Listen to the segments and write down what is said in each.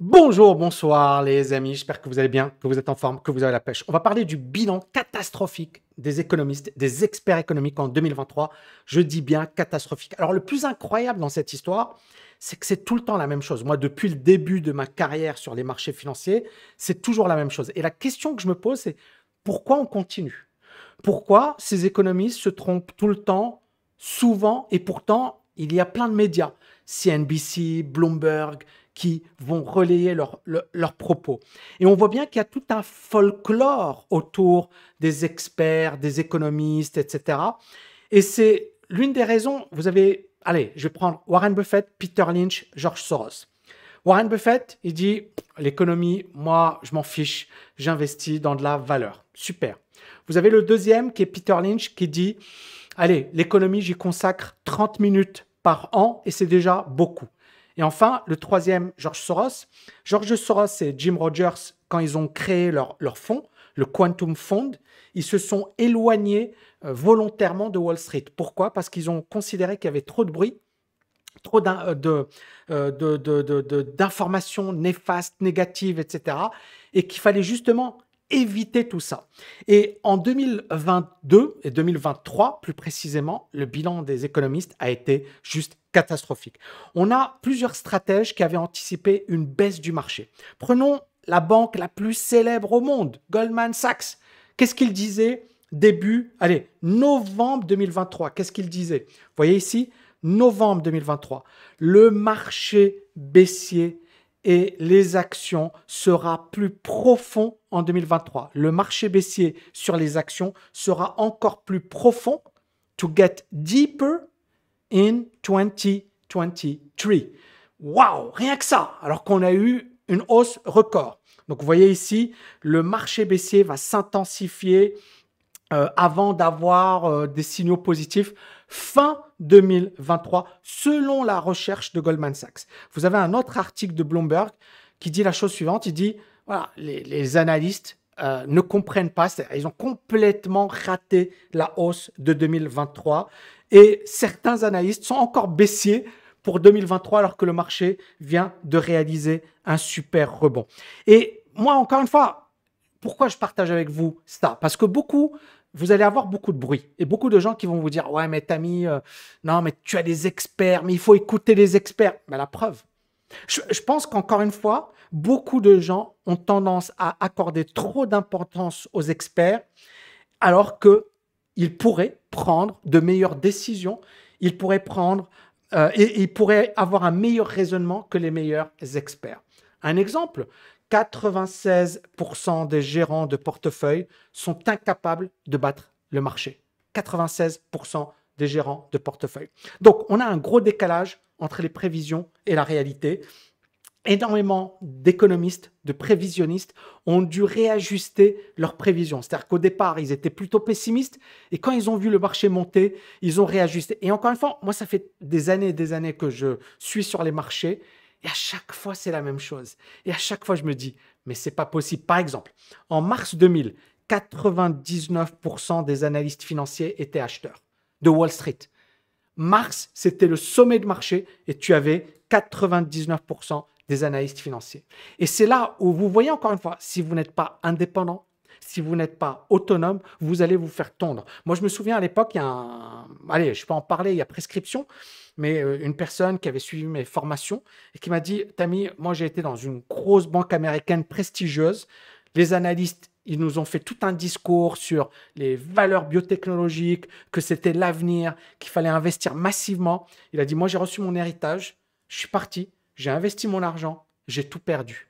Bonjour, bonsoir les amis, j'espère que vous allez bien, que vous êtes en forme, que vous avez la pêche. On va parler du bilan catastrophique des économistes, des experts économiques en 2023. Je dis bien catastrophique. Alors le plus incroyable dans cette histoire, c'est que c'est tout le temps la même chose. Moi, depuis le début de ma carrière sur les marchés financiers, c'est toujours la même chose. Et la question que je me pose, c'est pourquoi on continue Pourquoi ces économistes se trompent tout le temps, souvent, et pourtant, il y a plein de médias. CNBC, Bloomberg, qui vont relayer leurs propos. Et on voit bien qu'il y a tout un folklore autour des experts, des économistes, etc. Et c'est l'une des raisons, vous avez, allez, je vais prendre Warren Buffett, Peter Lynch, George Soros. Warren Buffett, il dit, l'économie, moi, je m'en fiche, j'investis dans de la valeur. Super. Vous avez le deuxième qui est Peter Lynch qui dit, allez, l'économie, j'y consacre 30 minutes par an et c'est déjà beaucoup. Et enfin, le troisième, George Soros. George Soros et Jim Rogers, quand ils ont créé leur, leur fonds, le Quantum Fund, ils se sont éloignés euh, volontairement de Wall Street. Pourquoi Parce qu'ils ont considéré qu'il y avait trop de bruit, trop euh, euh, d'informations néfastes, négatives, etc. Et qu'il fallait justement éviter tout ça. Et en 2022 et 2023, plus précisément, le bilan des économistes a été juste catastrophique. On a plusieurs stratèges qui avaient anticipé une baisse du marché. Prenons la banque la plus célèbre au monde, Goldman Sachs. Qu'est-ce qu'il disait début, allez, novembre 2023 Qu'est-ce qu'il disait Vous voyez ici, novembre 2023, le marché baissier et les actions sera plus profond en 2023. Le marché baissier sur les actions sera encore plus profond to get deeper in 2023. Wow, rien que ça, alors qu'on a eu une hausse record. Donc vous voyez ici, le marché baissier va s'intensifier euh, avant d'avoir euh, des signaux positifs fin 2023, selon la recherche de Goldman Sachs. Vous avez un autre article de Bloomberg qui dit la chose suivante, il dit, voilà, les, analystes euh, ne comprennent pas, ils ont complètement raté la hausse de 2023 et certains analystes sont encore baissiers pour 2023 alors que le marché vient de réaliser un super rebond. Et moi, encore une fois, pourquoi je partage avec vous ça Parce que beaucoup vous allez avoir beaucoup de bruit et beaucoup de gens qui vont vous dire ouais mais Tami, euh, non mais tu as des experts mais il faut écouter les experts mais la preuve je, pense qu'encore une fois beaucoup de gens ont tendance à accorder trop d'importance aux experts alors que pourraient prendre de meilleures décisions ils pourraient prendre euh, et ils pourraient avoir un meilleur raisonnement que les meilleurs experts un exemple 96% des gérants de portefeuille sont incapables de battre le marché. 96% des gérants de portefeuille. Donc, on a un gros décalage entre les prévisions et la réalité. Énormément d'économistes, de prévisionnistes ont dû réajuster leurs prévisions. C'est-à-dire qu'au départ, ils étaient plutôt pessimistes et quand ils ont vu le marché monter, ils ont réajusté. Et encore une fois, moi, ça fait des années et des années que je suis sur les marchés et à chaque fois, c'est la même chose. Et à chaque fois, je me dis, mais c'est pas possible. Par exemple, en mars 2000, 99% des analystes financiers étaient acheteurs de Wall Street. Mars, c'était le sommet de marché et tu avais 99% des analystes financiers. Et c'est là où vous voyez encore une fois, si vous n'êtes pas indépendant, si vous n'êtes pas autonome, vous allez vous faire tondre. Moi, je me souviens à l'époque, il y a un... Allez, je peux en parler, il y a prescription mais une personne qui avait suivi mes formations et qui m'a dit Tami, moi j'ai été dans une grosse banque américaine prestigieuse. Les analystes, ils nous ont fait tout un discours sur les valeurs biotechnologiques, que c'était l'avenir, qu'il fallait investir massivement. Il a dit Moi j'ai reçu mon héritage, je suis parti, j'ai investi mon argent, j'ai tout perdu.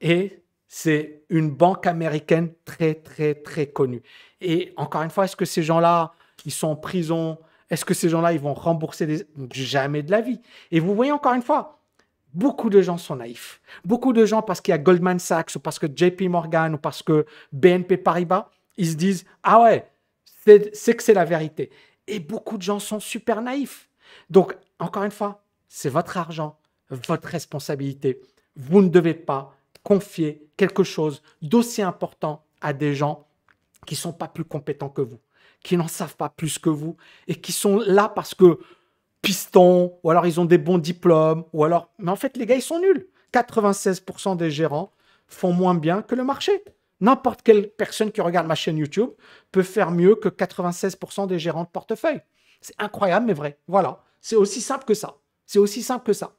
Et c'est une banque américaine très, très, très connue. Et encore une fois, est-ce que ces gens-là, ils sont en prison est-ce que ces gens-là, ils vont rembourser des... Jamais de la vie. Et vous voyez encore une fois, beaucoup de gens sont naïfs. Beaucoup de gens, parce qu'il y a Goldman Sachs ou parce que JP Morgan ou parce que BNP Paribas, ils se disent, ah ouais, c'est que c'est la vérité. Et beaucoup de gens sont super naïfs. Donc, encore une fois, c'est votre argent, votre responsabilité. Vous ne devez pas confier quelque chose d'aussi important à des gens qui ne sont pas plus compétents que vous qui n'en savent pas plus que vous et qui sont là parce que piston, ou alors ils ont des bons diplômes, ou alors... Mais en fait, les gars, ils sont nuls. 96% des gérants font moins bien que le marché. N'importe quelle personne qui regarde ma chaîne YouTube peut faire mieux que 96% des gérants de portefeuille. C'est incroyable, mais vrai. Voilà. C'est aussi simple que ça. C'est aussi simple que ça.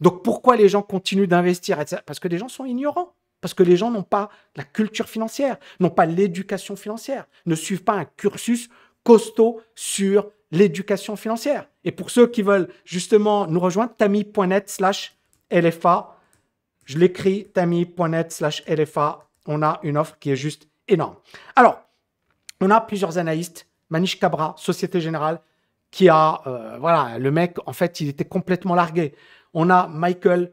Donc pourquoi les gens continuent d'investir Parce que les gens sont ignorants. Parce que les gens n'ont pas la culture financière, n'ont pas l'éducation financière, ne suivent pas un cursus costaud sur l'éducation financière. Et pour ceux qui veulent justement nous rejoindre, tamis.net slash LFA, je l'écris, tamis.net slash LFA, on a une offre qui est juste énorme. Alors, on a plusieurs analystes, Manish Cabra, Société Générale, qui a, euh, voilà, le mec, en fait, il était complètement largué. On a Michael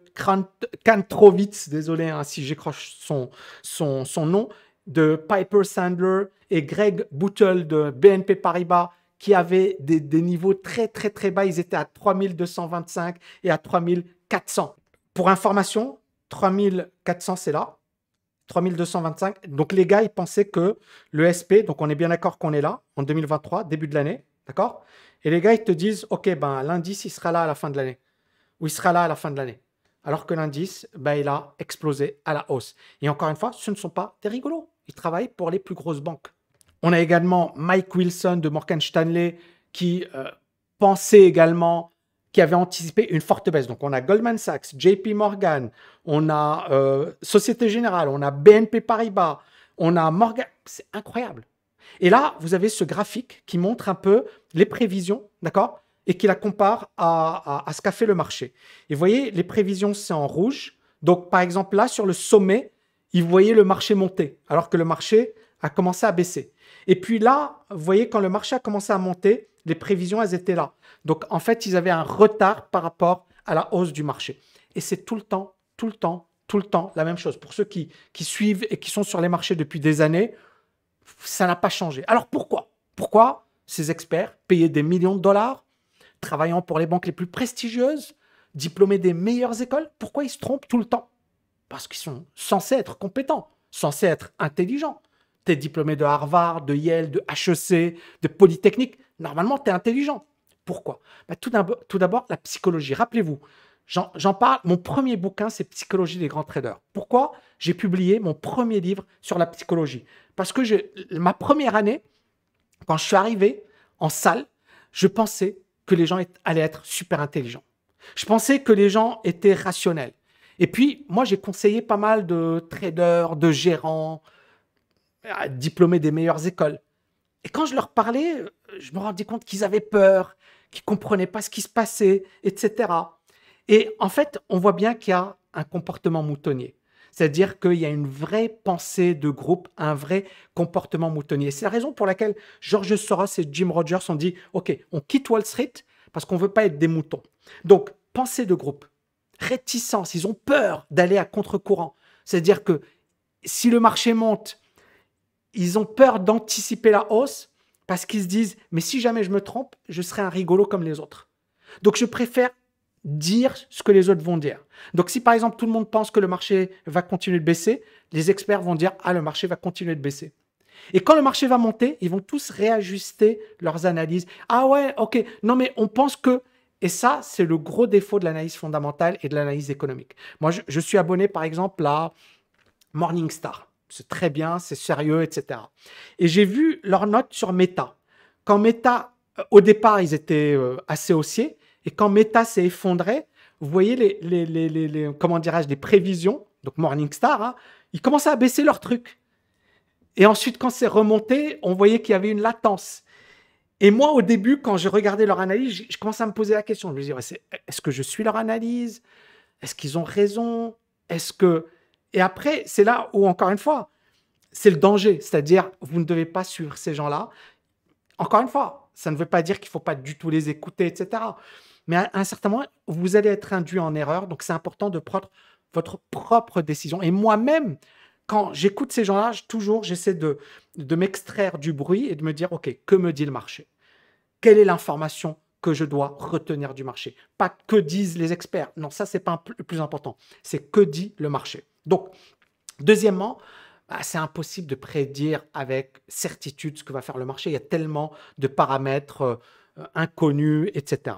Kantrovitz, désolé hein, si j'écroche son, son, son nom, de Piper Sandler et Greg Bootle de BNP Paribas qui avaient des, niveaux très très très bas. Ils étaient à 3225 et à 3400. Pour information, 3400 c'est là. 3225. Donc les gars, ils pensaient que le SP, donc on est bien d'accord qu'on est là en 2023, début de l'année, d'accord Et les gars, ils te disent, ok, ben l'indice, il sera là à la fin de l'année où il sera là à la fin de l'année. Alors que l'indice, ben, il a explosé à la hausse. Et encore une fois, ce ne sont pas des rigolos. Ils travaillent pour les plus grosses banques. On a également Mike Wilson de Morgan Stanley qui euh, pensait également, qui avait anticipé une forte baisse. Donc on a Goldman Sachs, JP Morgan, on a euh, Société Générale, on a BNP Paribas, on a Morgan. C'est incroyable. Et là, vous avez ce graphique qui montre un peu les prévisions, d'accord et qui la compare à, ce qu'a fait le marché. Et vous voyez, les prévisions, c'est en rouge. Donc, par exemple, là, sur le sommet, ils voyaient le marché monter, alors que le marché a commencé à baisser. Et puis là, vous voyez, quand le marché a commencé à monter, les prévisions, elles étaient là. Donc, en fait, ils avaient un retard par rapport à la hausse du marché. Et c'est tout le temps, tout le temps, tout le temps la même chose. Pour ceux qui, qui suivent et qui sont sur les marchés depuis des années, ça n'a pas changé. Alors pourquoi Pourquoi ces experts payaient des millions de dollars travaillant pour les banques les plus prestigieuses, diplômés des meilleures écoles, pourquoi ils se trompent tout le temps Parce qu'ils sont censés être compétents, censés être intelligents. Tu es diplômé de Harvard, de Yale, de HEC, de Polytechnique. Normalement, tu es intelligent. Pourquoi bah, Tout d'abord, la psychologie. Rappelez-vous, j'en parle, mon premier bouquin, c'est Psychologie des grands traders. Pourquoi j'ai publié mon premier livre sur la psychologie Parce que ma première année, quand je suis arrivé en salle, je pensais que les gens allaient être super intelligents. Je pensais que les gens étaient rationnels. Et puis, moi, j'ai conseillé pas mal de traders, de gérants, euh, diplômés des meilleures écoles. Et quand je leur parlais, euh, je me rendais compte qu'ils avaient peur, qu'ils comprenaient pas ce qui se passait, etc. Et en fait, on voit bien qu'il y a un comportement moutonnier. C'est-à-dire qu'il y a une vraie pensée de groupe, un vrai comportement moutonnier. C'est la raison pour laquelle George Soros et Jim Rogers ont dit OK, on quitte Wall Street parce qu'on ne veut pas être des moutons. Donc, pensée de groupe, réticence, ils ont peur d'aller à contre-courant. C'est-à-dire que si le marché monte, ils ont peur d'anticiper la hausse parce qu'ils se disent mais si jamais je me trompe, je serai un rigolo comme les autres. Donc je préfère dire ce que les autres vont dire. Donc si par exemple tout le monde pense que le marché va continuer de baisser, les experts vont dire ah le marché va continuer de baisser. Et quand le marché va monter, ils vont tous réajuster leurs analyses. Ah ouais, ok, non mais on pense que... Et ça, c'est le gros défaut de l'analyse fondamentale et de l'analyse économique. Moi, je, suis abonné par exemple à Morningstar. C'est très bien, c'est sérieux, etc. Et j'ai vu leurs notes sur Meta. Quand Meta, au départ, ils étaient euh, assez haussiers, et quand Meta s'est effondré, vous voyez les, comment dirais-je, les prévisions, donc Morningstar, Star, hein, ils commençaient à baisser leur truc. Et ensuite, quand c'est remonté, on voyait qu'il y avait une latence. Et moi, au début, quand je regardais leur analyse, je, commençais à me poser la question. Je me disais, est-ce que je suis leur analyse Est-ce qu'ils ont raison Est-ce que... Et après, c'est là où, encore une fois, c'est le danger. C'est-à-dire, vous ne devez pas suivre ces gens-là. Encore une fois, ça ne veut pas dire qu'il ne faut pas du tout les écouter, etc. Mais à un certain moment, vous allez être induit en erreur. Donc, c'est important de prendre votre propre décision. Et moi-même, quand j'écoute ces gens-là, toujours, j'essaie de, m'extraire du bruit et de me dire, OK, que me dit le marché Quelle est l'information que je dois retenir du marché Pas que disent les experts. Non, ça, c'est pas le plus important. C'est que dit le marché. Donc, deuxièmement, bah, c'est impossible de prédire avec certitude ce que va faire le marché. Il y a tellement de paramètres euh, euh, inconnus, etc.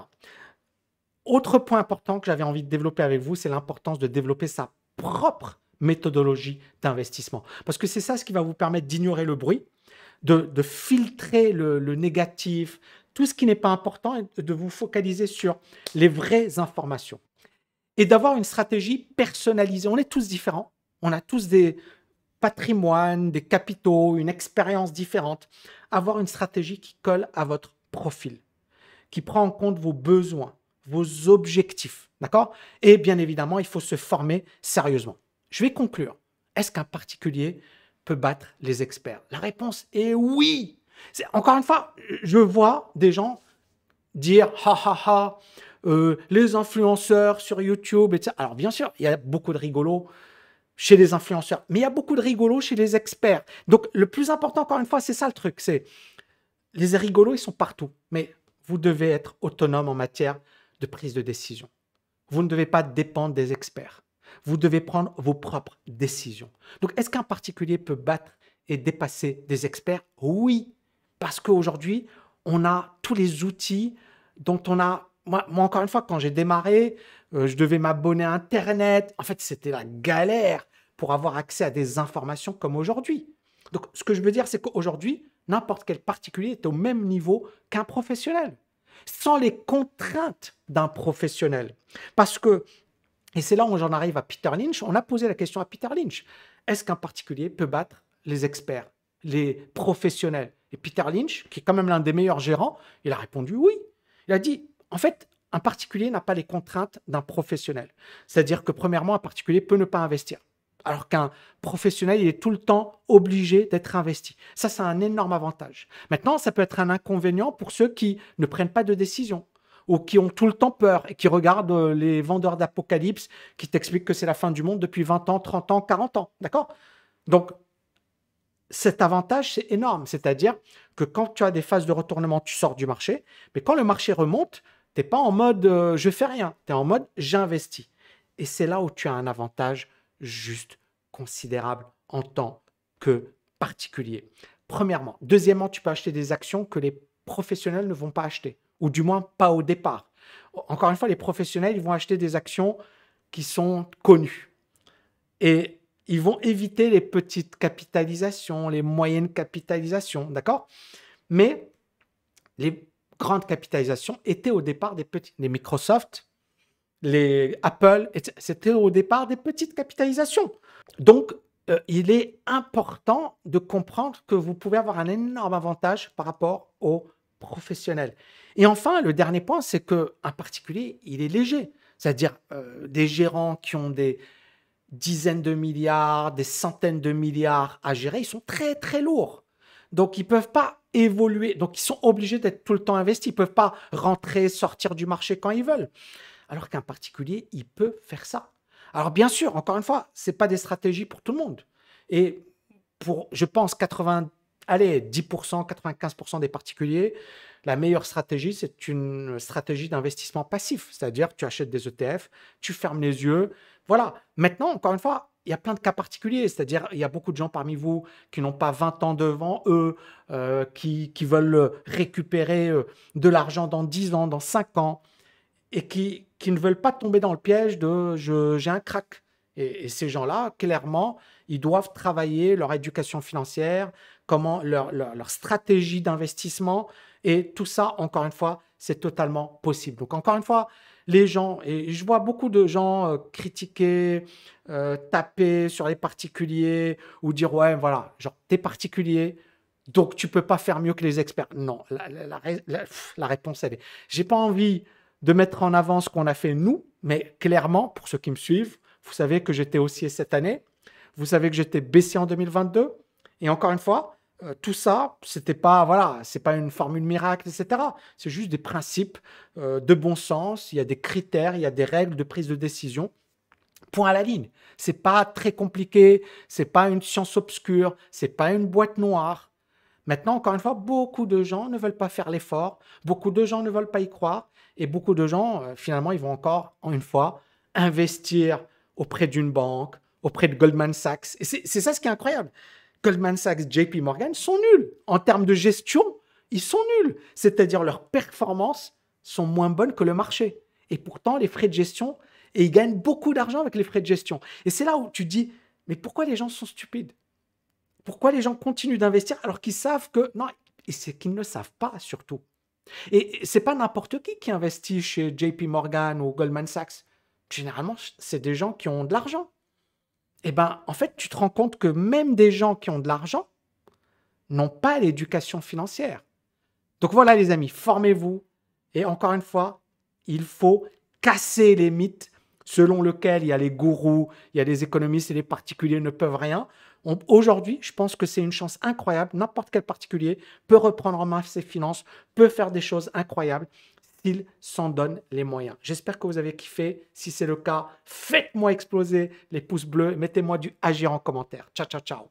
Autre point important que j'avais envie de développer avec vous, c'est l'importance de développer sa propre méthodologie d'investissement. Parce que c'est ça ce qui va vous permettre d'ignorer le bruit, de, filtrer le, le, négatif, tout ce qui n'est pas important, et de vous focaliser sur les vraies informations. Et d'avoir une stratégie personnalisée. On est tous différents, on a tous des patrimoines, des capitaux, une expérience différente. Avoir une stratégie qui colle à votre profil, qui prend en compte vos besoins, vos objectifs. D'accord Et bien évidemment, il faut se former sérieusement. Je vais conclure. Est-ce qu'un particulier peut battre les experts La réponse est oui. encore une fois, je vois des gens dire ha ha ha, euh, les influenceurs sur YouTube, etc. Alors bien sûr, il y a beaucoup de rigolos chez les influenceurs, mais il y a beaucoup de rigolos chez les experts. Donc le plus important, encore une fois, c'est ça le truc, c'est les rigolos, ils sont partout, mais vous devez être autonome en matière de prise de décision. Vous ne devez pas dépendre des experts. Vous devez prendre vos propres décisions. Donc, est-ce qu'un particulier peut battre et dépasser des experts Oui, parce qu'aujourd'hui, on a tous les outils dont on a... Moi, encore une fois, quand j'ai démarré, euh, je devais m'abonner à Internet. En fait, c'était la galère pour avoir accès à des informations comme aujourd'hui. Donc, ce que je veux dire, c'est qu'aujourd'hui, n'importe quel particulier est au même niveau qu'un professionnel sans les contraintes d'un professionnel. Parce que, et c'est là où j'en arrive à Peter Lynch, on a posé la question à Peter Lynch, est-ce qu'un particulier peut battre les experts, les professionnels Et Peter Lynch, qui est quand même l'un des meilleurs gérants, il a répondu oui. Il a dit, en fait, un particulier n'a pas les contraintes d'un professionnel. C'est-à-dire que, premièrement, un particulier peut ne pas investir. Alors qu'un professionnel, il est tout le temps obligé d'être investi. Ça, c'est un énorme avantage. Maintenant, ça peut être un inconvénient pour ceux qui ne prennent pas de décision ou qui ont tout le temps peur et qui regardent euh, les vendeurs d'apocalypse qui t'expliquent que c'est la fin du monde depuis 20 ans, 30 ans, 40 ans. D'accord Donc, cet avantage, c'est énorme. C'est-à-dire que quand tu as des phases de retournement, tu sors du marché. Mais quand le marché remonte, tu n'es pas en mode euh, je fais rien. Tu es en mode j'investis. Et c'est là où tu as un avantage juste considérable en tant que particulier. Premièrement. Deuxièmement, tu peux acheter des actions que les professionnels ne vont pas acheter, ou du moins pas au départ. Encore une fois, les professionnels, ils vont acheter des actions qui sont connues. Et ils vont éviter les petites capitalisations, les moyennes capitalisations, d'accord Mais les grandes capitalisations étaient au départ des petites. Les Microsoft, les Apple, c'était au départ des petites capitalisations. Donc, euh, il est important de comprendre que vous pouvez avoir un énorme avantage par rapport aux professionnels. Et enfin, le dernier point, c'est que qu'un particulier, il est léger. C'est-à-dire euh, des gérants qui ont des dizaines de milliards, des centaines de milliards à gérer, ils sont très très lourds. Donc ils ne peuvent pas évoluer, donc ils sont obligés d'être tout le temps investis, ils ne peuvent pas rentrer, sortir du marché quand ils veulent alors qu'un particulier, il peut faire ça. Alors bien sûr, encore une fois, ce n'est pas des stratégies pour tout le monde. Et pour, je pense, 80, allez, 10%, 95% des particuliers, la meilleure stratégie, c'est une stratégie d'investissement passif. C'est-à-dire, tu achètes des ETF, tu fermes les yeux. Voilà. Maintenant, encore une fois, il y a plein de cas particuliers, c'est-à-dire il y a beaucoup de gens parmi vous qui n'ont pas 20 ans devant eux, euh, qui, qui, veulent récupérer euh, de l'argent dans 10 ans, dans 5 ans, et qui, qui ne veulent pas tomber dans le piège de j'ai un crack. Et, ces gens-là, clairement, ils doivent travailler leur éducation financière, comment leur, leur, leur stratégie d'investissement. Et tout ça, encore une fois, c'est totalement possible. Donc, encore une fois, les gens, et je vois beaucoup de gens euh, critiquer, euh, taper sur les particuliers ou dire Ouais, voilà, genre, t'es particulier, donc tu peux pas faire mieux que les experts. Non, la, la, la réponse, elle est J'ai pas envie de mettre en avant ce qu'on a fait nous, mais clairement, pour ceux qui me suivent, vous savez que j'étais haussier cette année, vous savez que j'étais baissier en 2022, et encore une fois, euh, tout ça, c'était pas voilà, c'est pas une formule miracle, etc. C'est juste des principes euh, de bon sens. Il y a des critères, il y a des règles de prise de décision. Point à la ligne. C'est pas très compliqué. C'est pas une science obscure. C'est pas une boîte noire. Maintenant, encore une fois, beaucoup de gens ne veulent pas faire l'effort, beaucoup de gens ne veulent pas y croire, et beaucoup de gens, euh, finalement, ils vont encore, en une fois, investir auprès d'une banque, auprès de Goldman Sachs. Et c'est ça ce qui est incroyable. Goldman Sachs, JP Morgan sont nuls. En termes de gestion, ils sont nuls. C'est-à-dire leurs performances sont moins bonnes que le marché. Et pourtant, les frais de gestion, et ils gagnent beaucoup d'argent avec les frais de gestion. Et c'est là où tu dis, mais pourquoi les gens sont stupides pourquoi les gens continuent d'investir alors qu'ils savent que... Non, c'est qu'ils ne savent pas surtout. Et c'est pas n'importe qui qui investit chez JP Morgan ou Goldman Sachs. Généralement, c'est des gens qui ont de l'argent. Et eh ben, en fait, tu te rends compte que même des gens qui ont de l'argent n'ont pas l'éducation financière. Donc voilà, les amis, formez-vous. Et encore une fois, il faut casser les mythes selon lesquels il y a les gourous, il y a les économistes et les particuliers ne peuvent rien. Aujourd'hui, je pense que c'est une chance incroyable. N'importe quel particulier peut reprendre en main ses finances, peut faire des choses incroyables s'il s'en donne les moyens. J'espère que vous avez kiffé. Si c'est le cas, faites-moi exploser les pouces bleus. Mettez-moi du agir en commentaire. Ciao, ciao, ciao.